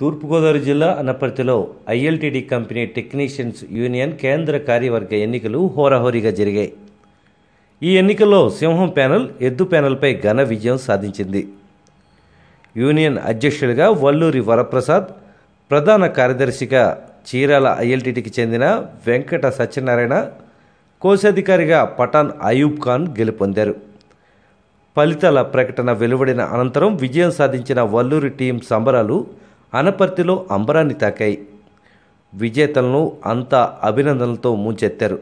తూర్పుగోదావరి జిల్లా అనపర్తిలో ILTD company technicians union కేంద్ర కార్యవర్గ ఎన్నికలు హోరాహోరీగా జరిగాయి ఈ ఎన్నికల్లో సింహం ప్యానెల్ ఎద్దు ప్యానెల్పై ఘన విజయం సాధించింది యూనియన్ అధ్యక్షులుగా వల్లూరి వరప్రసాద్ ప్రధాన కార్యదర్శిగా చీరాల ఐఎల్టీటీకి చెందిన వెంకట సత్యనారాయణ కోశాధికారిగా పఠాన్ అయూబ్ ఖాన్ గెలుపొందారు ఫలితాల ప్రకటన వెలువడిన అనంతరం విజయం సాధించిన వల్లూరి టీం సంబరాలు అనపర్తిలో అంబరాన్ని తాకాయి విజేతలను అంతా అభినందనలతో ముంచెత్తారు